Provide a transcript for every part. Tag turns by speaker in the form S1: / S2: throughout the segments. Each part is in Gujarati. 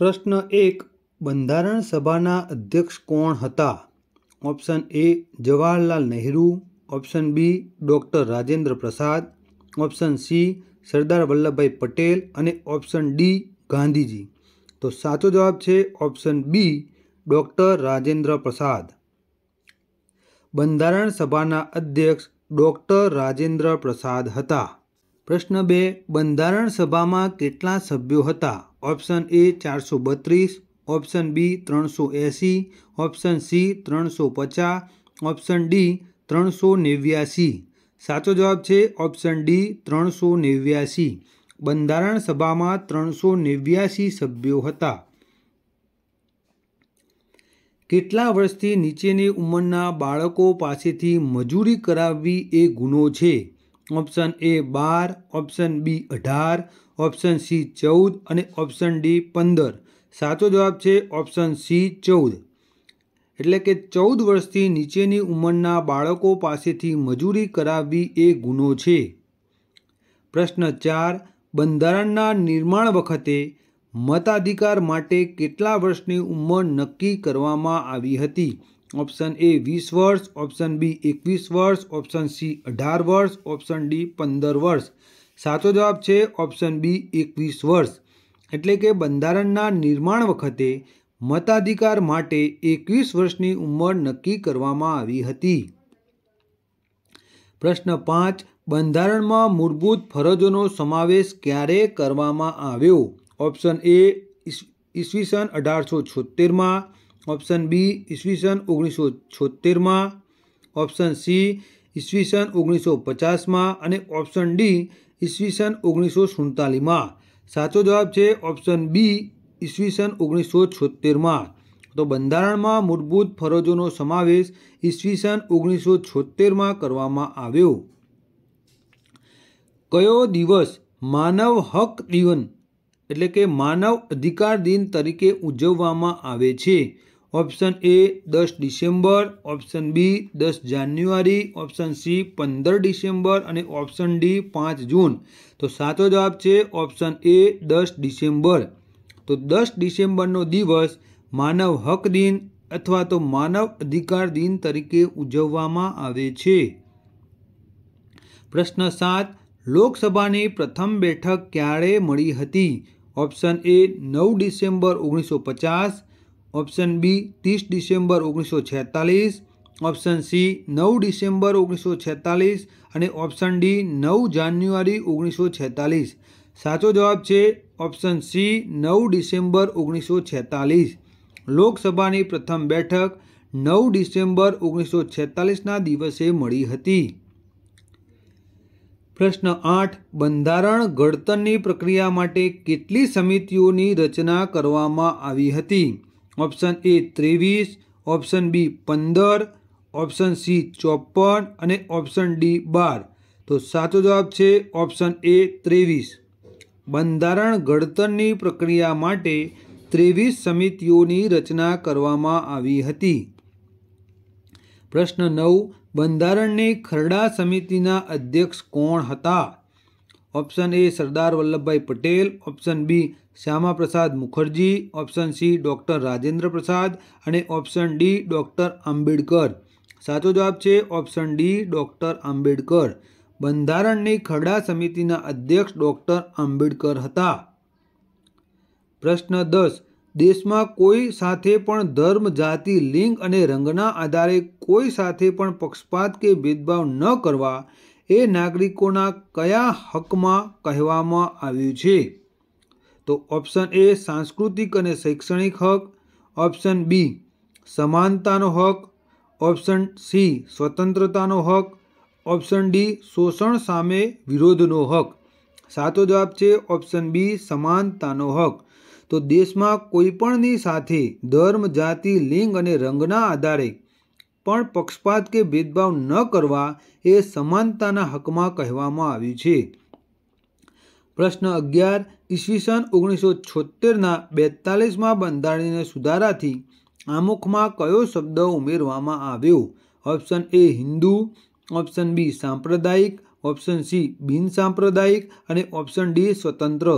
S1: પ્રશ્ન એક બંધારણ સભાના અધ્યક્ષ કોણ હતા option A Jawaharlal Nehru option B doctor Rajendra Prasad option C Sardar Vallabhbhai Patel અને ઓપ્શન ડી ગાંધીજી તો સાચો જવાબ છે ઓપ્શન બી ડૉક્ટર રાજેન્દ્ર પ્રસાદ બંધારણ સભાના અધ્યક્ષ ડૉક્ટર રાજેન્દ્ર પ્રસાદ હતા પ્રશ્ન બે બંધારણ સભામાં કેટલા સભ્યો હતા ઓપ્શન એ ચારસો બત્રીસ ઓપ્શન બી ત્રણસો એંસી ઓપ્શન સી ત્રણસો પચાસ ઓપ્શન ડી ત્રણસો નેવ્યાસી સાચો જવાબ છે ઓપ્શન ડી ત્રણસો નેવ્યાસી બંધારણ સભામાં ત્રણસો નેવ્યાસી સભ્યો હતા કેટલા વર્ષથી નીચેની ઉંમરના બાળકો પાસેથી મજૂરી કરાવવી એ ગુનો છે ઓપ્શન એ બાર ઓપ્શન બી અઢાર ઓપ્શન સી ચૌદ અને ઓપ્શન ડી પંદર સાચો જવાબ છે ઓપ્શન સી ચૌદ એટલે કે ચૌદ વર્ષથી નીચેની ઉંમરના બાળકો પાસેથી મજૂરી કરાવવી એ ગુનો છે પ્રશ્ન ચાર બંધારણના નિર્માણ વખતે મતાધિકાર માટે કેટલા વર્ષની ઉંમર નક્કી કરવામાં આવી હતી ઓપ્શન એ વીસ વર્ષ ઓપ્શન બી એકવીસ વર્ષ ઓપ્શન સી અઢાર વર્ષ ઓપ્શન ડી પંદર વર્ષ સાચો જવાબ છે ઓપ્શન બી એકવીસ વર્ષ એટલે કે બંધારણના નિર્માણ વખતે મતાધિકાર માટે એકવીસ વર્ષની ઉંમર નક્કી કરવામાં આવી હતી પ્રશ્ન પાંચ બંધારણમાં મૂળભૂત ફરજોનો સમાવેશ ક્યારે કરવામાં આવ્યો ઓપ્શન એ ઈસવીસન અઢારસો છોતેરમાં ઓપ્શન બી ઈસવીસન ઓગણીસો છોતેરમાં ઓપ્શન સી ઈસવીસન ઓગણીસો પચાસમાં અને ઓપ્શન ડી ઈસવીસન ઓગણીસો સુડતાલીસમાં સાચો જવાબ છે ઓપ્શન બી ઈસવીસન ઓગણીસો છોતેરમાં તો બંધારણમાં મૂળભૂત ફરજોનો સમાવેશ ઈસવીસન ઓગણીસો છોતેરમાં કરવામાં આવ્યો કયો દિવસ માનવ હક દિવન એટલે કે માનવ અધિકાર દિન તરીકે ઉજવવામાં આવે છે ઓપ્શન એ દસ ડિસેમ્બર ઓપ્શન બી દસ જાન્યુઆરી ઓપ્શન સી પંદર ડિસેમ્બર અને ઓપ્શન ડી પાંચ જૂન તો સાચો જવાબ છે ઓપ્શન એ દસ ડિસેમ્બર તો દસ ડિસેમ્બરનો દિવસ માનવ હક દિન અથવા તો માનવ અધિકાર દિન તરીકે ઉજવવામાં આવે છે પ્રશ્ન સાત લોકસભાની પ્રથમ બેઠક ક્યારે મળી હતી ઓપ્શન એ નવ ડિસેમ્બર ઓગણીસો પચાસ ઓપ્શન બી ત્રીસ ડિસેમ્બર ઓગણીસો છેતાલીસ ઓપ્શન સી નવ ડિસેમ્બર ઓગણીસો છેતાલીસ અને ઓપ્શન ડી નવ જાન્યુઆરી ઓગણીસો છેતાલીસ સાચો જવાબ છે ઓપ્શન સી નવ ડિસેમ્બર ઓગણીસો છેતાલીસ લોકસભાની પ્રથમ બેઠક નવ ડિસેમ્બર ઓગણીસો છેતાલીસના દિવસે મળી હતી પ્રશ્ન આઠ બંધારણ ઘડતરની પ્રક્રિયા માટે કેટલી સમિતિઓની રચના કરવામાં આવી હતી ઓપ્શન એ ત્રેવીસ ઓપ્શન બી પંદર ઓપ્શન સી ચોપન અને ઓપ્શન ડી બાર તો સાચો જવાબ છે ઓપ્શન એ ત્રેવીસ બંધારણ ઘડતરની પ્રક્રિયા માટે ત્રેવીસ સમિતિઓની રચના કરવામાં આવી હતી પ્રશ્ન નવ બંધારણની ખરડા સમિતિના અધ્યક્ષ કોણ હતા option A Sardar Vallabhbhai Patel option B Shyama Prasad Mukherjee option C doctor Rajendra Prasad અને ઓપ્શન ડી ડૉક્ટર આંબેડકર સાચો જવાબ છે ઓપ્શન ડી ડૉક્ટર આંબેડકર બંધારણની ખરડા સમિતિના અધ્યક્ષ ડૉક્ટર આંબેડકર હતા પ્રશ્ન દસ દેશમાં કોઈ સાથે પણ ધર્મ જાતિ લિંગ અને રંગના આધારે કોઈ સાથે પણ પક્ષપાત કે ભેદભાવ ન કરવા એ નાગરિકોના કયા હકમાં કહેવામાં આવ્યું છે તો ઓપ્શન એ સાંસ્કૃતિક અને શૈક્ષણિક હક ઓપ્શન બી સમાનતાનો હક ઓપ્શન સી સ્વતંત્રતાનો હક ઓપ્શન ડી શોષણ સામે વિરોધનો હક સાચો જવાબ છે ઓપ્શન બી સમાનતાનો હક તો દેશમાં કોઈપણની સાથે ધર્મ જાતિ લિંગ અને રંગના આધારે પણ પક્ષપાત કે ભેદભાવ ન કરવા એ સમાનતાના હકમાં કહેવામાં આવ્યું છે પ્રશ્ન અગિયાર ઈસવીસન ઓગણીસો છોતેરના બેતાલીસમાં બંધારણીય સુધારાથી આમુખમાં કયો શબ્દ ઉમેરવામાં આવ્યો option A Hindu option B સાંપ્રદાયિક ઓપ્શન સી બિન સાંપ્રદાયિક અને ઓપ્શન ડી સ્વતંત્ર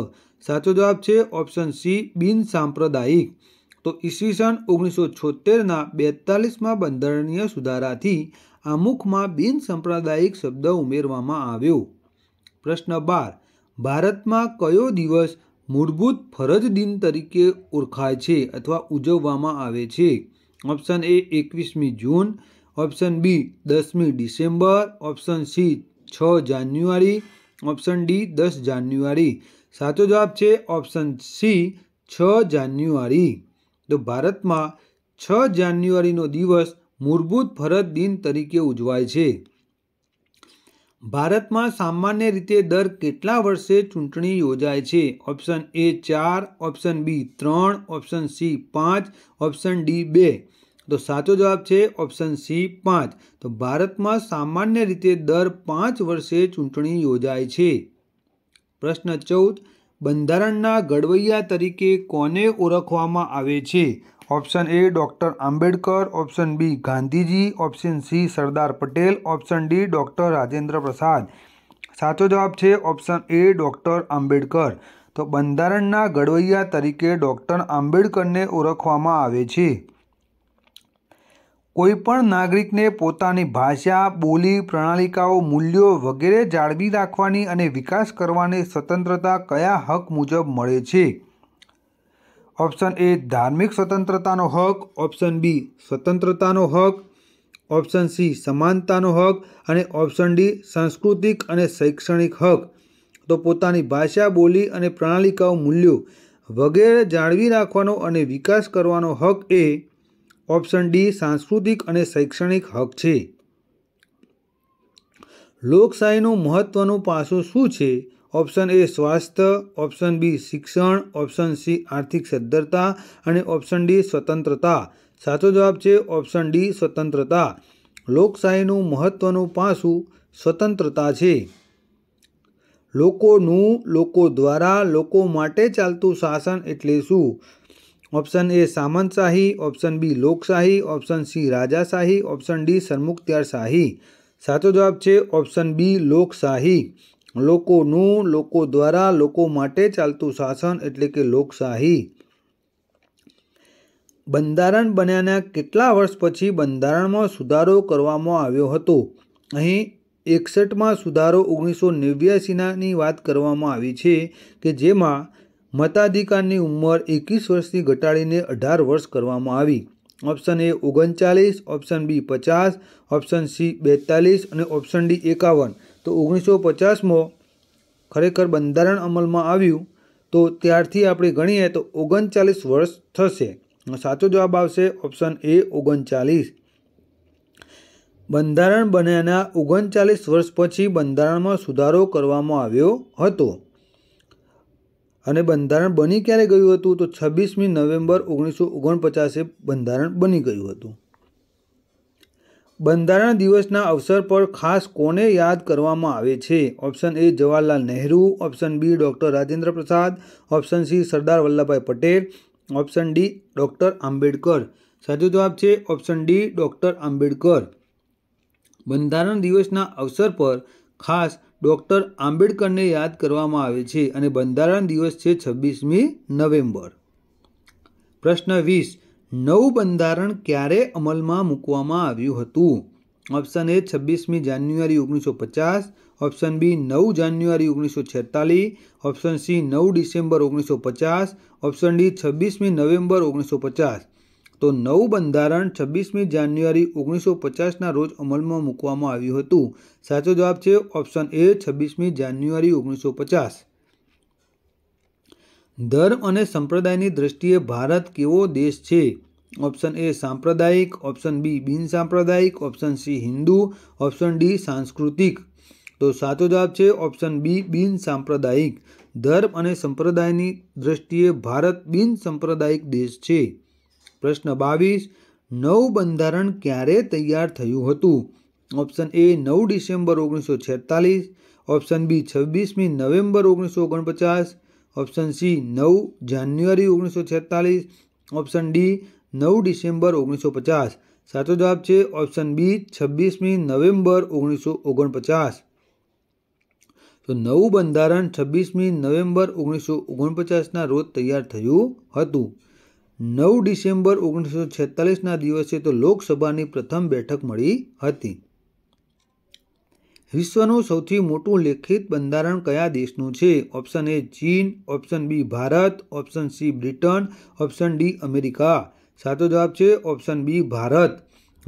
S1: સાચો જવાબ છે ઓપ્શન સી બિન સાંપ્રદાયિક તો ઈસવીસન ઓગણીસો છોતેરના બેતાલીસમાં બંધારણીય સુધારાથી આમુખમાં બિનસાંપ્રદાયિક શબ્દ ઉમેરવામાં આવ્યો પ્રશ્ન બાર ભારતમાં કયો દિવસ મૂળભૂત ફરજ દિન તરીકે ઓળખાય છે અથવા ઉજવવામાં આવે છે ઓપ્શન એ એકવીસમી જૂન ઓપ્શન બી દસમી ડિસેમ્બર ઓપ્શન સી છ જાન્યુઆરી ઓપ્શન ડી દસ જાન્યુઆરી સાચો જવાબ છે ઓપ્શન સી છ જાન્યુઆરી તો ભારતમાં છ જાન્યુઆરીનો દિવસ મૂળભૂત ફરજ દિન તરીકે ઉજવાય છે ભારતમાં સામાન્ય રીતે દર કેટલા વર્ષે ચૂંટણી યોજાય છે ઓપ્શન એ ચાર ઓપ્શન બી ત્રણ ઓપ્શન સી પાંચ ઓપ્શન ડી બે તો સાચો જવાબ છે ઓપ્શન સી પાંચ તો ભારતમાં સામાન્ય રીતે દર પાંચ વર્ષે ચૂંટણી યોજાય છે પ્રશ્ન ચૌદ બંધારણના ઘડવૈયા તરીકે કોને ઓળખવામાં આવે છે option A doctor Ambedkar option B Gandhiji option C Sardar Patel option D doctor Rajendra Prasad સાચો જવાબ છે ઓપ્શન એ ડૉક્ટર આંબેડકર તો બંધારણના ઘડવૈયા તરીકે ડૉક્ટર આંબેડકરને ઓળખવામાં આવે છે કોઈપણ નાગરિકને પોતાની ભાષા બોલી પ્રણાલિકાઓ મૂલ્યો વગેરે જાળવી રાખવાની અને વિકાસ કરવાની સ્વતંત્રતા કયા હક મુજબ મળે છે ઓપ્શન એ ધાર્મિક સ્વતંત્રતાનો હક ઓપ્શન બી સ્વતંત્રતાનો હક ઓપ્શન સી સમાનતાનો હક અને ઓપ્શન ડી સાંસ્કૃતિક અને શૈક્ષણિક હક તો પોતાની ભાષા બોલી અને પ્રણાલિકાઓ મૂલ્યો વગેરે જાળવી રાખવાનો અને વિકાસ કરવાનો હક એ ઓપ્શન ડી સાંસ્કૃતિક અને શૈક્ષણિક હક છે લોકશાહીનું મહત્ત્વનું પાસું શું છે ઓપ્શન એ સ્વાસ્થ્ય ઓપ્શન બી શિક્ષણ ઓપ્શન સી આર્થિક સદ્ધરતા અને ઓપ્શન ડી સ્વતંત્રતા સાચો જવાબ છે ઓપ્શન ડી સ્વતંત્રતા લોકશાહીનું મહત્ત્વનું પાસું સ્વતંત્રતા છે લોકોનું લોકો દ્વારા લોકો માટે ચાલતું શાસન એટલે શું ઓપ્શન એ સામંતશાહી ઓપ્શન બી લોકશાહી ઓપ્શન સી રાજાશાહી ઓપ્શન ડી સરમુખત્યારશાહી સાચો જવાબ છે ઓપ્શન બી લોકશાહી લોકોનું લોકો દ્વારા લોકો માટે ચાલતું શાસન એટલે કે લોકશાહી બંધારણ બન્યાના કેટલા વર્ષ પછી બંધારણમાં સુધારો કરવામાં આવ્યો હતો અહીં એકસઠમાં સુધારો ઓગણીસો નેવ્યાસીનાની વાત કરવામાં આવી છે કે જેમાં મતાધિકારની ઉંમર એકવીસ વર્ષથી ઘટાડીને અઢાર વર્ષ કરવામાં આવી ઓપ્શન એ ઓગણચાલીસ ઓપ્શન બી પચાસ ઓપ્શન સી બેતાલીસ અને ઓપ્શન ડી એકાવન તો ઓગણીસો પચાસમાં ખરેખર બંધારણ અમલમાં આવ્યું તો ત્યારથી આપણે ગણીએ તો ઓગણચાલીસ વર્ષ થશે સાચો જવાબ આવશે ઓપ્શન એ ઓગણચાલીસ બંધારણ બન્યાના ઓગણચાલીસ વર્ષ પછી બંધારણમાં સુધારો કરવામાં આવ્યો હતો અને બંધારણ બની ક્યારે ગયું હતું તો છવ્વીસમી નવેમ્બર ઓગણીસો ઓગણપચાસે બંધારણ બની ગયું હતું બંધારણ દિવસના અવસર પર ખાસ કોને યાદ કરવામાં આવે છે option A Jawaharlal Nehru option B doctor Rajendra Prasad option C Sardar Vallabhbhai Patel option D doctor Ambedkar સાચો જવાબ છે ઓપ્શન ડી ડૉક્ટર આંબેડકર બંધારણ દિવસના અવસર પર ખાસ ડૉક્ટર આંબેડકરને યાદ કરવામાં આવે છે અને બંધારણ દિવસ છે છવ્વીસમી નવેમ્બર પ્રશ્ન વીસ નવું બંધારણ ક્યારે અમલમાં મૂકવામાં આવ્યું હતું ઓપ્શન એ છવ્વીસમી જાન્યુઆરી ઓગણીસો પચાસ ઓપ્શન બી નવ જાન્યુઆરી ઓગણીસો છેતાલીસ ઓપ્શન સી નવ ડિસેમ્બર ઓગણીસો પચાસ ઓપ્શન ડી છવ્વીસમી નવેમ્બર ઓગણીસો પચાસ તો નવું બંધારણ છવ્વીસમી જાન્યુઆરી ઓગણીસો પચાસના રોજ અમલમાં મૂકવામાં આવ્યું હતું સાચો જવાબ છે ઓપ્શન એ છવ્વીસમી જાન્યુઆરી ઓગણીસો પચાસ ધર્મ અને સંપ્રદાયની દ્રષ્ટિએ ભારત કેવો દેશ છે ઓપ્શન એ સાંપ્રદાયિક ઓપ્શન બી બિનસાંપ્રદાયિક option C Hindu option D સાંસ્કૃતિક તો સાચો જવાબ છે ઓપ્શન બી બિન સાંપ્રદાયિક ધર્મ અને સંપ્રદાયની દ્રષ્ટિએ ભારત બિન સાંપ્રદાયિક દેશ છે પ્રશ્ન બાવીસ નવું બંધારણ ક્યારે તૈયાર થયું હતું ઓપ્શન એ નવ ડિસેમ્બર ઓગણીસો છેતાલીસ ઓપ્શન બી છવ્વીસમી નવેમ્બર ઓગણીસો ઓગણપચાસ ઓપ્શન સી નવ જાન્યુઆરી ઓગણીસો છેતાલીસ ઓપ્શન ડી નવ ડિસેમ્બર ઓગણીસો પચાસ સાચો જવાબ છે ઓપ્શન બી છવ્વીસમી નવેમ્બર ઓગણીસો ઓગણપચાસ તો નવું બંધારણ છવ્વીસમી નવેમ્બર ઓગણીસો ઓગણપચાસના રોજ તૈયાર થયું હતું નવ ડિસેમ્બર ઓગણીસો છેતાલીસના દિવસે તો લોકસભાની પ્રથમ બેઠક મળી હતી વિશ્વનું સૌથી મોટું લેખિત બંધારણ કયા દેશનું છે ઓપ્શન એ ચીન option B Bharat option C Britain option D America સાચો જવાબ છે ઓપ્શન બી ભારત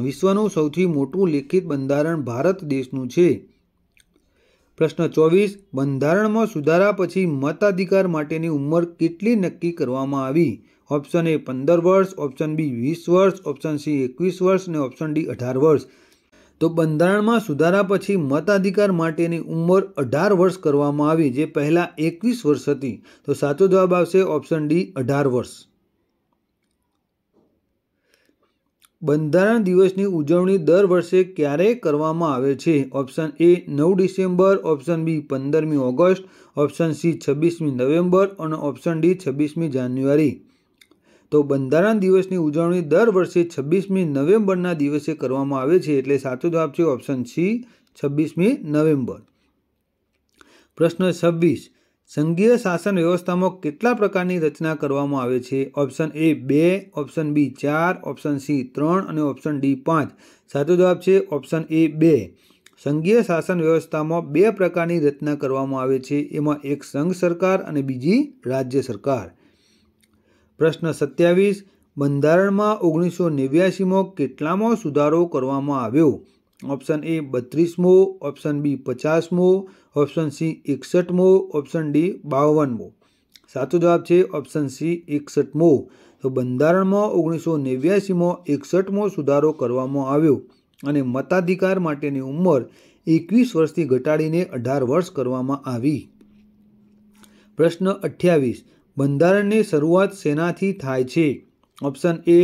S1: વિશ્વનું સૌથી મોટું લેખિત બંધારણ ભારત દેશનું છે પ્રશ્ન ચોવીસ બંધારણમાં સુધારા પછી મતાધિકાર માટેની ઉંમર કેટલી નક્કી કરવામાં આવી ઓપ્શન એ પંદર વર્ષ ઓપ્શન બી વીસ વર્ષ ઓપ્શન સી એકવીસ વર્ષ અને ઓપ્શન ડી અઢાર વર્ષ તો બંધારણમાં સુધારા પછી મતાધિકાર માટેની ઉંમર અઢાર વર્ષ કરવામાં આવી જે પહેલાં એકવીસ વર્ષ હતી તો સાચો જવાબ આવશે ઓપ્શન ડી અઢાર વર્ષ બંધારણ દિવસની ઉજવણી દર વર્ષે ક્યારે કરવામાં આવે છે ઓપ્શન એ નવ ડિસેમ્બર ઓપ્શન બી પંદરમી ઓગસ્ટ ઓપ્શન સી છવ્વીસમી નવેમ્બર અને ઓપ્શન ડી છવ્વીસમી જાન્યુઆરી તો બંધારણ દિવસની ઉજવણી દર વર્ષે છવ્વીસમી નવેમ્બરના દિવસે કરવામાં આવે છે એટલે સાચો જવાબ છે ઓપ્શન સી છવ્વીસમી નવેમ્બર પ્રશ્ન છવ્વીસ સંઘીય શાસન વ્યવસ્થામાં કેટલા પ્રકારની રચના કરવામાં આવે છે ઓપ્શન એ બે ઓપ્શન બી ચાર ઓપ્શન સી ત્રણ અને ઓપ્શન ડી પાંચ સાચો જવાબ છે ઓપ્શન એ બે સંઘીય શાસન વ્યવસ્થામાં બે પ્રકારની રચના કરવામાં આવે છે એમાં એક સંઘ સરકાર અને બીજી રાજ્ય સરકાર પ્રશ્ન સત્યાવીસ બંધારણમાં ઓગણીસો નેવ્યાસીમાં કેટલામો સુધારો કરવામાં આવ્યો ઓપ્શન એ બત્રીસમો ઓપ્શન બી પચાસમો ઓપ્શન સી એકસઠમો ઓપ્શન ડી બાવનમો સાચો જવાબ છે ઓપ્શન સી એકસઠમો તો બંધારણમાં ઓગણીસો નેવ્યાસીમાં એકસઠમો સુધારો કરવામાં આવ્યો અને મતાધિકાર માટેની ઉંમર એકવીસ વર્ષથી ઘટાડીને અઢાર વર્ષ કરવામાં આવી પ્રશ્ન અઠ્યાવીસ બંધારણની શરૂઆત શેનાથી થાય છે ઓપ્શન એ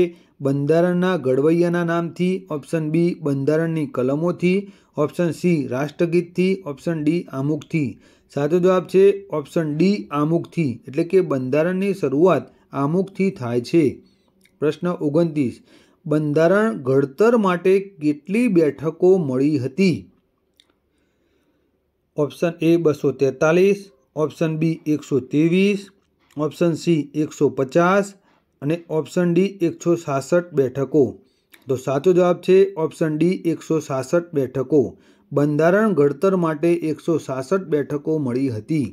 S1: બંધારણના ઘડવૈયાના નામથી ઓપ્શન બી બંધારણની કલમોથી ઓપ્શન સી રાષ્ટ્રગીતથી ઓપ્શન ડી આમુખથી સાચો જવાબ છે ઓપ્શન ડી આમુખથી એટલે કે બંધારણની શરૂઆત આમુખથી થાય છે પ્રશ્ન ઓગણત્રીસ બંધારણ ઘડતર માટે કેટલી બેઠકો મળી હતી ઓપ્શન એ બસો તેતાલીસ ઓપ્શન બી એકસો ત્રેવીસ ઓપ્શન સી એકસો પચાસ અને ઓપ્શન ડી એકસો સાસઠ બેઠકો તો સાચો જવાબ છે ઓપ્શન ડી એકસો સાસઠ બેઠકો બંધારણ ઘડતર માટે એકસો સાસઠ બેઠકો મળી હતી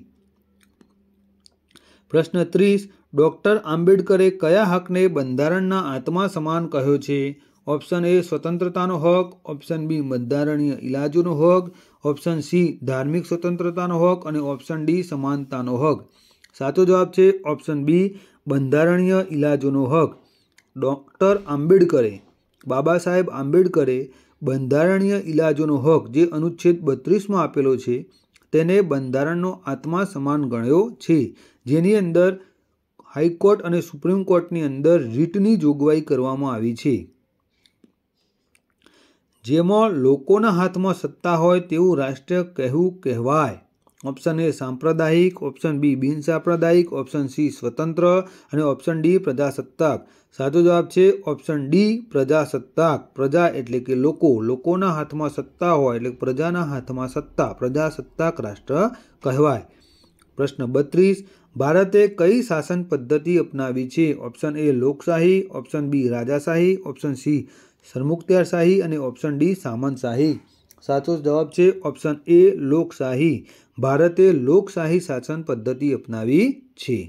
S1: પ્રશ્ન ત્રીસ ડૉક્ટર આંબેડકરે કયા હકને બંધારણના આત્મા સમાન કહ્યો છે ઓપ્શન એ સ્વતંત્રતાનો હક ઓપ્શન બી બંધારણીય ઇલાજોનો હક ઓપ્શન સી ધાર્મિક સ્વતંત્રતાનો હક અને ઓપ્શન ડી સમાનતાનો હક સાચો જવાબ છે ઓપ્શન બી બંધારણીય ઇલાજોનો હક ડૉક્ટર આંબેડકરે બાબા સાહેબ આંબેડકરે બંધારણીય ઇલાજોનો હક જે અનુચ્છેદ બત્રીસમાં આપેલો છે તેને બંધારણનો આત્મા સમાન ગણ્યો છે જેની અંદર હાઈકોર્ટ અને સુપ્રીમ કોર્ટની અંદર રીટની જોગવાઈ કરવામાં આવી છે જેમાં લોકોના હાથમાં સત્તા હોય તેવું રાષ્ટ્ર કહેવું કહેવાય ઓપ્શન એ સાંપ્રદાયિક ઓપ્શન બી બિનસાંપ્રદાયિક ઓપ્શન સી સ્વતંત્ર અને ઓપ્શન ડી પ્રજાસત્તાક સાચો જવાબ છે ઓપ્શન ડી પ્રજાસત્તાક પ્રજા એટલે કે લોકો લોકોના હાથમાં સત્તા હોય એટલે પ્રજાના હાથમાં સત્તા પ્રજાસત્તાક રાષ્ટ્ર કહેવાય પ્રશ્ન બત્રીસ ભારતે કઈ શાસન પદ્ધતિ અપનાવી છે ઓપ્શન એ લોકશાહી ઓપ્શન બી રાજાશાહી ઓપ્શન સી સરમુખત્યારશાહી અને ઓપ્શન ડી સામંતશાહી સાચો જવાબ છે ઓપ્શન એ લોકશાહી ભારતે લોકશાહી શાસન પદ્ધતિ અપનાવી છે